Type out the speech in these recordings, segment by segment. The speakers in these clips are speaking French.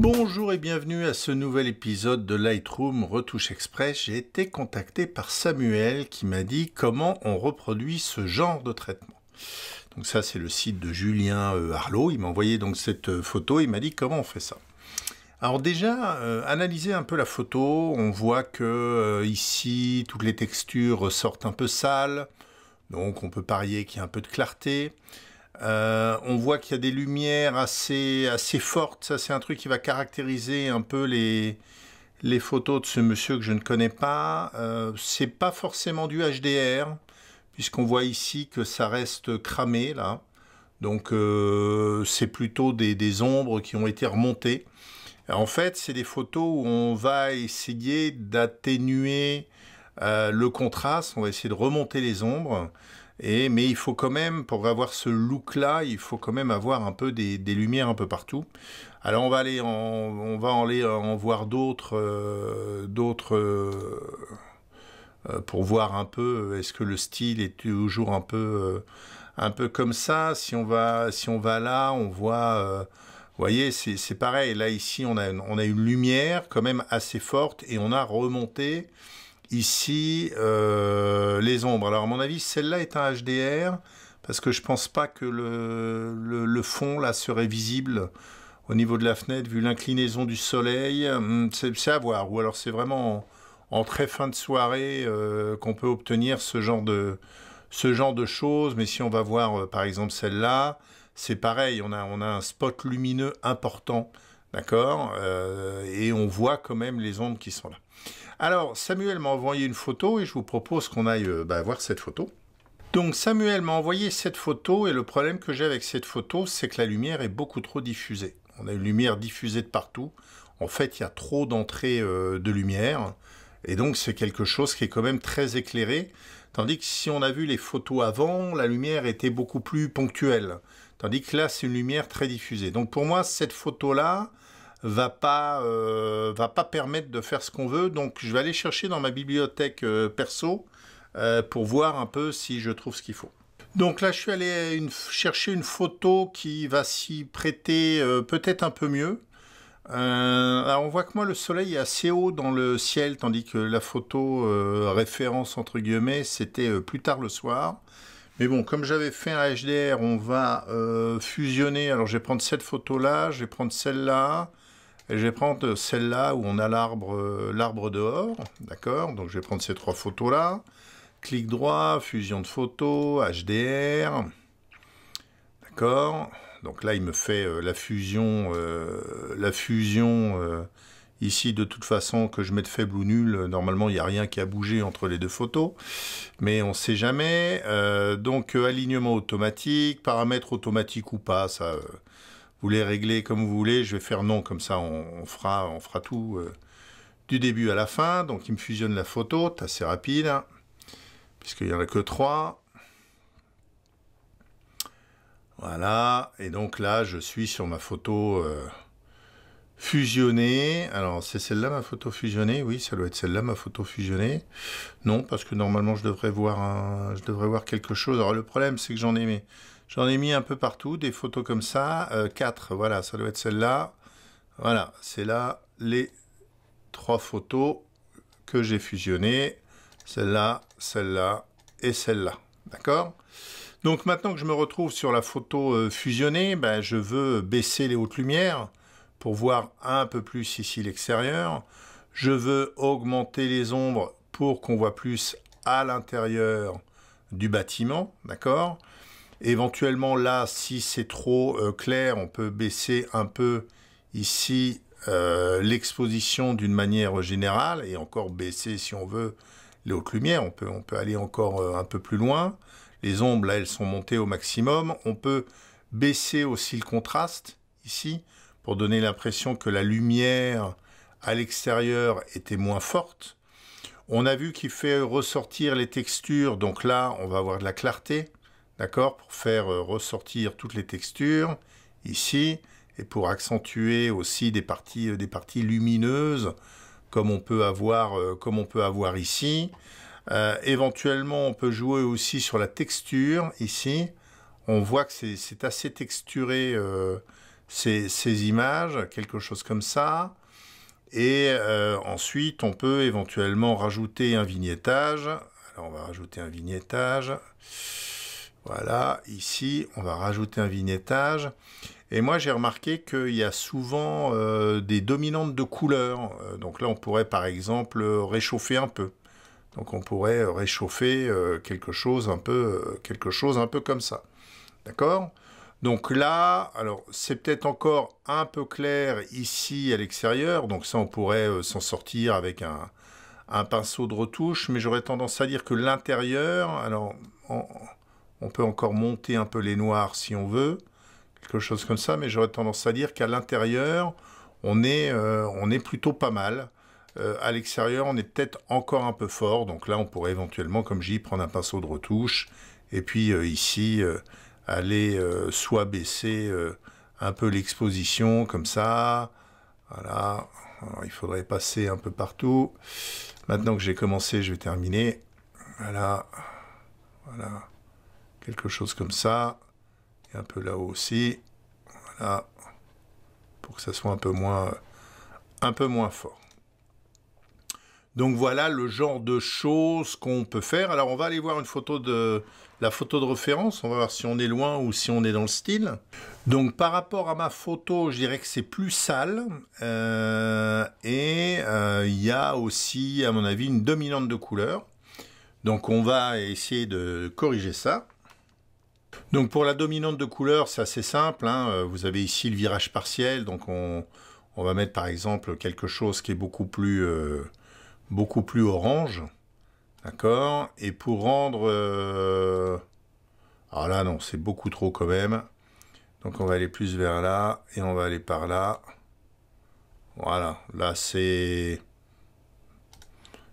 Bonjour et bienvenue à ce nouvel épisode de Lightroom Retouche Express. J'ai été contacté par Samuel qui m'a dit comment on reproduit ce genre de traitement. Donc ça c'est le site de Julien Harlot. Euh, Il m'a envoyé donc cette euh, photo. Il m'a dit comment on fait ça. Alors déjà, euh, analyser un peu la photo, on voit que ici toutes les textures sortent un peu sales, donc on peut parier qu'il y a un peu de clarté. Euh, on voit qu'il y a des lumières assez, assez fortes. Ça, c'est un truc qui va caractériser un peu les, les photos de ce monsieur que je ne connais pas. Euh, c'est pas forcément du HDR, puisqu'on voit ici que ça reste cramé, là. Donc, euh, c'est plutôt des, des, ombres qui ont été remontées. En fait, c'est des photos où on va essayer d'atténuer euh, le contraste, on va essayer de remonter les ombres mais il faut quand même, pour avoir ce look-là, il faut quand même avoir un peu des, lumières un peu partout. Alors on va aller, en, on va aller en voir d'autres, euh, euh, euh, pour voir un peu est-ce que le style est toujours un peu, un peu comme ça. Si on va, si on va là, on voit. Vous voyez, c'est pareil. Là, ici, on a, une lumière quand même assez forte et on a remonté Ici, euh, les ombres. Alors à mon avis, celle-là est un HDR parce que je pense pas que le, fond là serait visible au niveau de la fenêtre vu l'inclinaison du soleil. Hmm, c'est à voir. Ou alors c'est vraiment en, très fin de soirée euh, qu'on peut obtenir ce genre de choses. Mais si on va voir euh, par exemple celle-là, c'est pareil. On a on a un spot lumineux important, d'accord, et on voit quand même les ombres qui sont là. Alors, Samuel m'a envoyé une photo et je vous propose qu'on aille euh, bah, voir cette photo. Donc Samuel m'a envoyé cette photo et le problème que j'ai avec cette photo, c'est que la lumière est beaucoup trop diffusée. On a une lumière diffusée de partout. En fait, il y a trop d'entrées euh, de lumière. Et donc c'est quelque chose qui est quand même très éclairé. Tandis que si on a vu les photos avant, la lumière était beaucoup plus ponctuelle. Tandis que là, c'est une lumière très diffusée. Donc pour moi, cette photo-là, va pas euh, va pas permettre de faire ce qu'on veut. Donc je vais aller chercher dans ma bibliothèque euh, perso euh, pour voir un peu si je trouve ce qu'il faut. Donc là, je suis allé chercher une photo qui va s'y prêter peut-être un peu mieux. alors on voit que moi le soleil est assez haut dans le ciel, tandis que la photo référence entre guillemets, c'était plus tard le soir. Mais bon, comme j'avais fait un HDR, on va fusionner. Alors, je vais prendre cette photo-là, je vais prendre celle-là, je vais prendre celle-là où on a l'arbre euh, dehors, d'accord Donc je vais prendre ces trois photos-là. Clic droit, fusion de photos, HDR. D'accord Donc là, il me fait euh, la fusion, euh, la fusion ici, de toute façon, que je mette faible ou nul. Normalement, il n'y a rien qui a bougé entre les deux photos. Mais on ne sait jamais. donc, alignement automatique, paramètres automatiques ou pas, ça vous les régler comme vous voulez, je vais faire non, comme ça on, fera, on fera tout euh, du début à la fin. Donc il me fusionne la photo, c'est assez rapide, hein, puisqu'il n'y en a que trois. Voilà, et donc là je suis sur ma photo euh, fusionnée. Alors c'est celle-là ma photo fusionnée, oui, ça doit être celle-là ma photo fusionnée. Non, parce que normalement je devrais voir, je devrais voir quelque chose. Alors le problème c'est que j'en ai J'en ai mis un peu partout, des photos comme ça. Euh, quatre, voilà, ça doit être celle-là. Voilà, c'est là les trois photos que j'ai fusionnées. Celle-là, celle-là et celle-là. D'accord Donc maintenant que je me retrouve sur la photo euh, fusionnée, ben, je veux baisser les hautes lumières pour voir un peu plus ici l'extérieur. Je veux augmenter les ombres pour qu'on voit plus à l'intérieur du bâtiment, d'accord Éventuellement, là, si c'est trop euh, clair, on peut baisser un peu ici euh, l'exposition d'une manière générale et encore baisser, si on veut, les hautes lumières. On peut, on peut aller encore euh, un peu plus loin. Les ombres, là, elles sont montées au maximum. On peut baisser aussi le contraste ici pour donner l'impression que la lumière à l'extérieur était moins forte. On a vu qu'il fait ressortir les textures, donc là, on va avoir de la clarté d'accord, pour faire euh, ressortir toutes les textures ici et pour accentuer aussi des parties, euh, des parties lumineuses comme on peut avoir, euh, comme on peut avoir ici. éventuellement, on peut jouer aussi sur la texture ici. On voit que c'est assez texturé ces, ces, images, quelque chose comme ça. Et ensuite, on peut éventuellement rajouter un vignettage. Alors, on va rajouter un vignettage. Voilà, ici, on va rajouter un vignettage. Et moi, j'ai remarqué qu'il y a souvent euh, des dominantes de couleurs. Euh, donc là, on pourrait, par exemple, réchauffer un peu. Donc on pourrait réchauffer euh, quelque chose un peu, quelque chose un peu comme ça. D'accord Donc là, alors c'est peut-être encore un peu clair ici à l'extérieur. Donc ça, on pourrait s'en sortir avec un, un, pinceau de retouche. Mais j'aurais tendance à dire que l'intérieur, alors on peut encore monter un peu les noirs si on veut, quelque chose comme ça, mais j'aurais tendance à dire qu'à l'intérieur, on, est, euh, on est plutôt pas mal. Euh, à l'extérieur, on est peut-être encore un peu fort, donc là, on pourrait éventuellement, comme j'y prendre un pinceau de retouche, et puis euh, ici, aller soit baisser un peu l'exposition, comme ça, voilà, il faudrait passer un peu partout. Maintenant que j'ai commencé, je vais terminer. Voilà, voilà quelque chose comme ça, et un peu là-haut aussi, voilà, pour que ça soit un peu moins, un peu moins fort. Donc voilà le genre de choses qu'on peut faire. Alors on va aller voir une photo de la photo de référence, on va voir si on est loin ou si on est dans le style. Donc par rapport à ma photo, je dirais que c'est plus sale euh, et euh, il y a aussi à mon avis une dominante de couleur. Donc on va essayer de corriger ça. Donc pour la dominante de couleur, c'est assez simple. Hein. Euh, vous avez ici le virage partiel, donc on, va mettre par exemple quelque chose qui est beaucoup plus, euh, beaucoup plus orange. D'accord Et pour rendre... Ah là, non, c'est beaucoup trop quand même. Donc on va aller plus vers là, et on va aller par là. Voilà, là c'est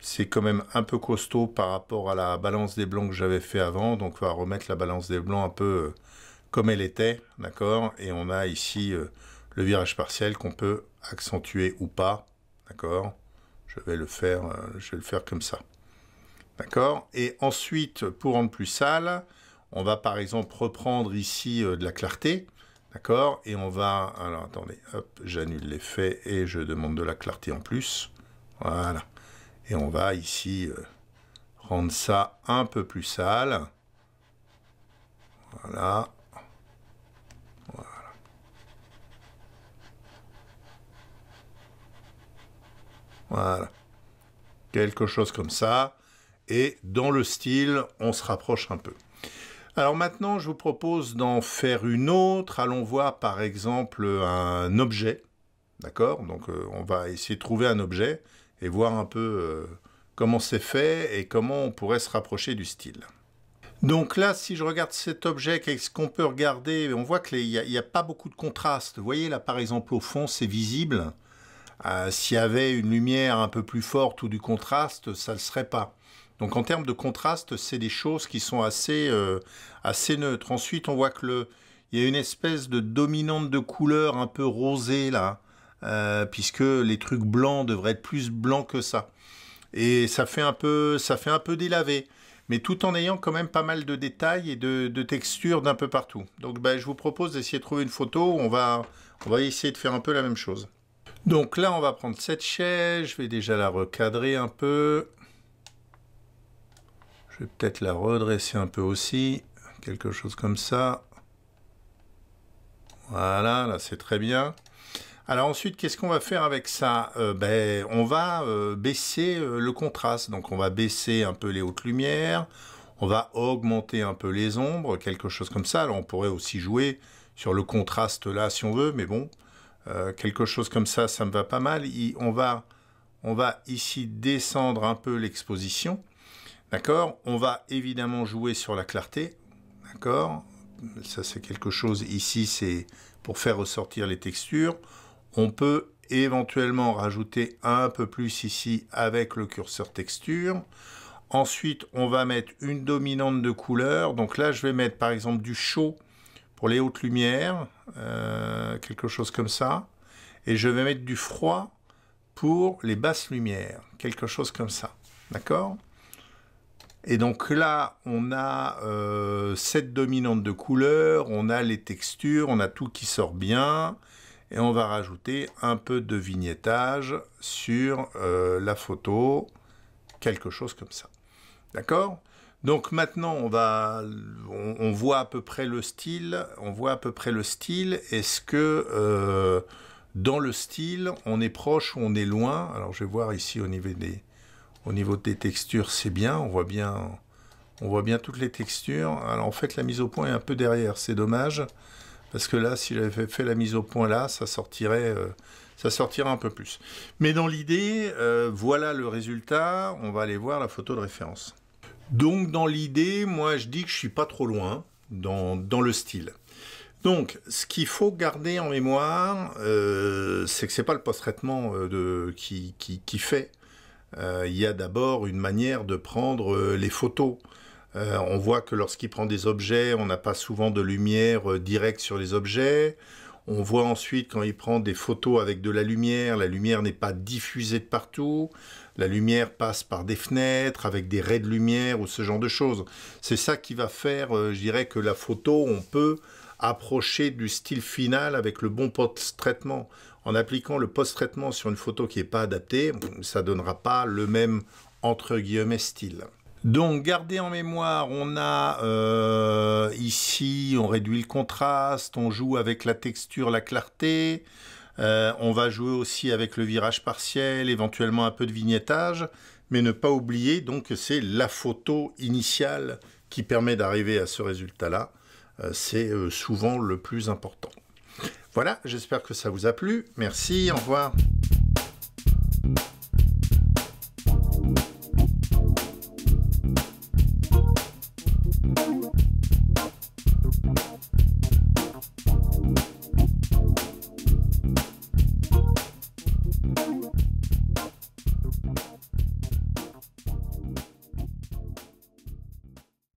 c'est quand même un peu costaud par rapport à la balance des blancs que j'avais fait avant. Donc on va remettre la balance des blancs un peu euh, comme elle était, d'accord Et on a ici euh, le virage partiel qu'on peut accentuer ou pas, d'accord Je vais le faire, euh, je vais le faire comme ça, d'accord Et ensuite, pour rendre plus sale, on va par exemple reprendre ici de la clarté, d'accord Et on va, alors attendez, hop, j'annule l'effet et je demande de la clarté en plus, voilà. Et on va ici euh, rendre ça un peu plus sale. Voilà. voilà. Quelque chose comme ça. Et dans le style, on se rapproche un peu. Alors maintenant, je vous propose d'en faire une autre. Allons voir par exemple un objet. D'accord Donc euh, on va essayer de trouver un objet et voir un peu euh, comment c'est fait et comment on pourrait se rapprocher du style. Donc là, si je regarde cet objet, qu'est-ce qu'on peut regarder On voit qu'il n'y a, a, pas beaucoup de contraste. Vous voyez là, par exemple, au fond, c'est visible. Euh, s'il y avait une lumière un peu plus forte ou du contraste, ça ne le serait pas. Donc en termes de contraste, c'est des choses qui sont assez, euh, assez neutres. Ensuite, on voit que il y a une espèce de dominante de couleur un peu rosée là. Euh, puisque les trucs blancs devraient être plus blancs que ça. Et ça fait un peu, ça fait un peu délavé, mais tout en ayant quand même pas mal de détails et de, de textures d'un peu partout. Donc ben, je vous propose d'essayer de trouver une photo où on va, on va essayer de faire un peu la même chose. Donc là, on va prendre cette chaise, je vais déjà la recadrer un peu. Je vais peut-être la redresser un peu aussi, quelque chose comme ça. Voilà, là c'est très bien. Alors ensuite, qu'est-ce qu'on va faire avec ça euh, ben, On va euh, baisser euh, le contraste, donc on va baisser un peu les hautes lumières, on va augmenter un peu les ombres, quelque chose comme ça. Alors on pourrait aussi jouer sur le contraste là si on veut, mais bon, quelque chose comme ça, ça me va pas mal. on, va, on va ici descendre un peu l'exposition, d'accord On va évidemment jouer sur la clarté, d'accord ça c'est quelque chose ici, c'est pour faire ressortir les textures. On peut éventuellement rajouter un peu plus ici avec le curseur texture. Ensuite, on va mettre une dominante de couleur. Donc là, je vais mettre par exemple du chaud pour les hautes lumières, euh, quelque chose comme ça. Et je vais mettre du froid pour les basses lumières, quelque chose comme ça. D'accord Et donc là, on a euh, cette dominante de couleur, on a les textures, on a tout qui sort bien et on va rajouter un peu de vignettage sur euh, la photo, quelque chose comme ça. D'accord donc maintenant, on, va, on, voit à peu près le style. On voit à peu près le style. Est-ce que euh, dans le style, on est proche ou on est loin Alors je vais voir ici au niveau des, au niveau des textures, c'est bien, on voit bien toutes les textures. Alors en fait, la mise au point est un peu derrière. C'est dommage. Parce que là, si j'avais fait la mise au point là, ça sortirait, euh, ça sortirait un peu plus. Mais dans l'idée, euh, voilà le résultat. On va aller voir la photo de référence. Donc dans l'idée, moi je dis que je ne suis pas trop loin dans, le style. Donc, ce qu'il faut garder en mémoire, euh, c'est que c'est pas le post-traitement qui, fait. Il y a d'abord une manière de prendre les photos. Euh, on voit que lorsqu'il prend des objets, on n'a pas souvent de lumière euh, directe sur les objets. On voit ensuite quand il prend des photos avec de la lumière, la lumière n'est pas diffusée de partout. La lumière passe par des fenêtres avec des raies de lumière ou ce genre de choses. C'est ça qui va faire, euh, je dirais, que la photo, on peut approcher du style final avec le bon post-traitement. En appliquant le post-traitement sur une photo qui n'est pas adaptée, ça ne donnera pas le même entre guillemets style. Donc, gardez en mémoire, on a euh, ici, on réduit le contraste, on joue avec la texture, la clarté, euh, on va jouer aussi avec le virage partiel, éventuellement un peu de vignettage, mais ne pas oublier donc que c'est la photo initiale qui permet d'arriver à ce résultat-là. Euh, c'est souvent le plus important. Voilà, j'espère que ça vous a plu. Merci, au revoir.